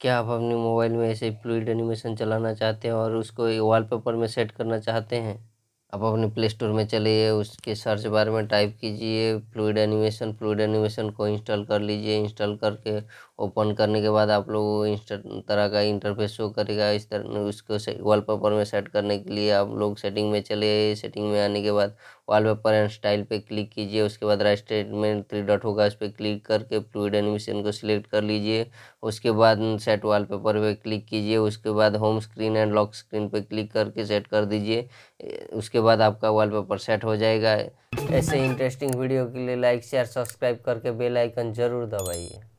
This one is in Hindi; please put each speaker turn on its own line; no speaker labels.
क्या आप अपने मोबाइल में ऐसे फ्लूड एनिमेशन चलाना चाहते हैं और उसको वॉलपेपर में सेट करना चाहते हैं आप अपने प्ले स्टोर में चलिए उसके सर्च बार में टाइप कीजिए फ्लूड एनिमेशन फ्लूड एनिमेशन को इंस्टॉल कर लीजिए इंस्टॉल करके ओपन करने के बाद आप लोग तरह का इंटरफेस शो करेगा इस तरह उसको वॉलपेपर में सेट करने के लिए आप लोग सेटिंग में चले सेटिंग में आने के बाद वॉलपेपर एंड स्टाइल पे क्लिक कीजिए उसके बाद राइट स्टेटमेंट थ्री डॉट होगा उस पर क्लिक करके फ्लूड एनिमेशन को सिलेक्ट कर लीजिए उसके बाद सेट वॉलपेपर पे क्लिक कीजिए उसके बाद home screen and lock screen पे क्लिक करके सेट कर दीजिए उसके बाद आपका वॉलपेपर सेट हो जाएगा ऐसे इंटरेस्टिंग वीडियो के लिए लाइक शेयर सब्सक्राइब करके बेलाइकन जरूर दबाइए